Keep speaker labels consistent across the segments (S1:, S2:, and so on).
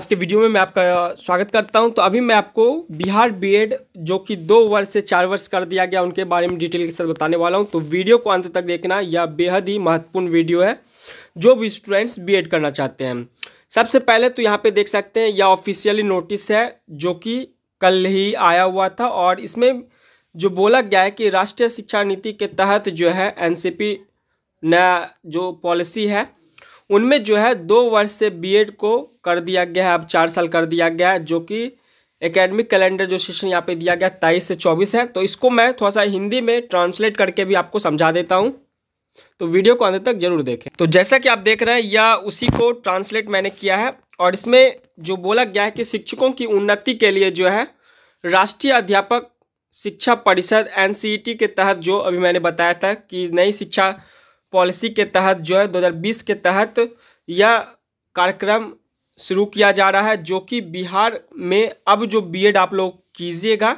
S1: आज के वीडियो में मैं आपका स्वागत करता हूं तो अभी मैं आपको बिहार बीएड जो कि दो वर्ष से चार वर्ष कर दिया गया उनके बारे में डिटेल के साथ बताने वाला हूं तो वीडियो को अंत तक देखना यह बेहद ही महत्वपूर्ण वीडियो है जो भी स्टूडेंट्स बीएड करना चाहते हैं सबसे पहले तो यहाँ पे देख सकते हैं यह ऑफिशियली नोटिस है जो कि कल ही आया हुआ था और इसमें जो बोला गया है कि राष्ट्रीय शिक्षा नीति के तहत जो है एन नया जो पॉलिसी है उनमें जो है दो वर्ष से बीएड को कर दिया गया है अब चार साल कर दिया गया है जो कि एकेडमिक कैलेंडर जो सेशन यहाँ पे दिया गया तेईस से चौबीस है तो इसको मैं थोड़ा सा हिंदी में ट्रांसलेट करके भी आपको समझा देता हूँ तो वीडियो को अंत तक जरूर देखें तो जैसा कि आप देख रहे हैं यह उसी को ट्रांसलेट मैंने किया है और इसमें जो बोला गया है कि शिक्षकों की उन्नति के लिए जो है राष्ट्रीय अध्यापक शिक्षा परिषद एन e के तहत जो अभी मैंने बताया था कि नई शिक्षा पॉलिसी के तहत जो है 2020 के तहत यह कार्यक्रम शुरू किया जा रहा है जो कि बिहार में अब जो बीएड आप लोग कीजिएगा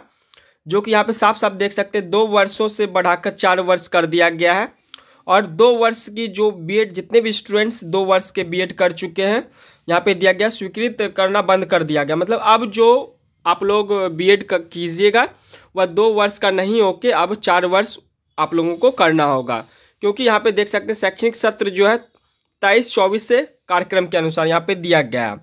S1: जो कि यहाँ पे साफ साफ देख सकते हैं दो वर्षों से बढ़ाकर चार वर्ष कर दिया गया है और दो वर्ष की जो बीएड जितने भी स्टूडेंट्स दो वर्ष के बीएड कर चुके हैं यहाँ पे दिया गया स्वीकृत करना बंद कर दिया गया मतलब अब जो आप लोग बी कीजिएगा वह दो वर्ष का नहीं होके अब चार वर्ष आप लोगों को करना होगा क्योंकि यहाँ पे देख सकते हैं शैक्षणिक सत्र जो है तेईस चौबीस से कार्यक्रम के अनुसार यहाँ पे दिया गया है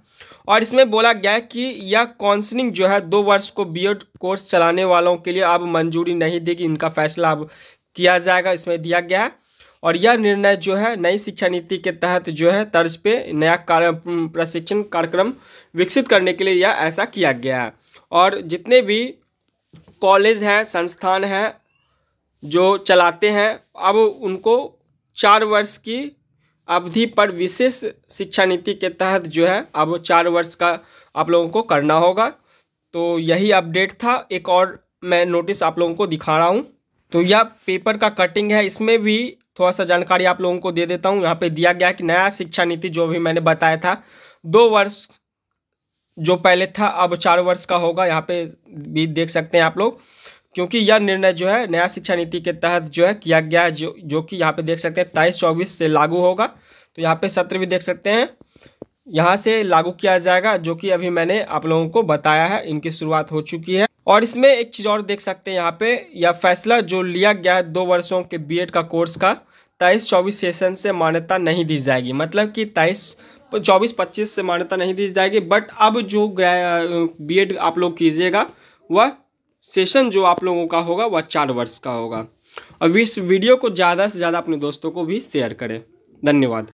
S1: और इसमें बोला गया है कि यह काउंसलिंग जो है दो वर्ष को बीएड कोर्स चलाने वालों के लिए अब मंजूरी नहीं देगी इनका फैसला अब किया जाएगा इसमें दिया गया है और यह निर्णय जो है नई शिक्षा नीति के तहत जो है तर्ज पे नया कार्य प्रशिक्षण कार्यक्रम विकसित करने के लिए यह ऐसा किया गया है और जितने भी कॉलेज हैं संस्थान हैं जो चलाते हैं अब उनको चार वर्ष की अवधि पर विशेष शिक्षा नीति के तहत जो है अब चार वर्ष का आप लोगों को करना होगा तो यही अपडेट था एक और मैं नोटिस आप लोगों को दिखा रहा हूँ तो यह पेपर का कटिंग है इसमें भी थोड़ा सा जानकारी आप लोगों को दे देता हूँ यहाँ पे दिया गया कि नया शिक्षा नीति जो भी मैंने बताया था दो वर्ष जो पहले था अब चार वर्ष का होगा यहाँ पे भी देख सकते हैं आप लोग क्योंकि यह निर्णय जो है नया शिक्षा नीति के तहत जो है किया गया है जो जो कि यहाँ पे देख सकते हैं तेईस चौबीस से लागू होगा तो यहाँ पे सत्र भी देख सकते हैं यहाँ से लागू किया जाएगा जो कि अभी मैंने आप लोगों को बताया है इनकी शुरुआत हो चुकी है और इसमें एक चीज़ और देख सकते हैं यहाँ पे यह फैसला जो लिया गया है दो वर्षों के बी का कोर्स का तेईस चौबीस सेशन से मान्यता नहीं दी जाएगी मतलब कि तेईस चौबीस पच्चीस से मान्यता नहीं दी जाएगी बट अब जो बी एड आप लोग कीजिएगा वह सेशन जो आप लोगों का होगा वह चार वर्ष का होगा अब इस वीडियो को ज़्यादा से ज़्यादा अपने दोस्तों को भी शेयर करें धन्यवाद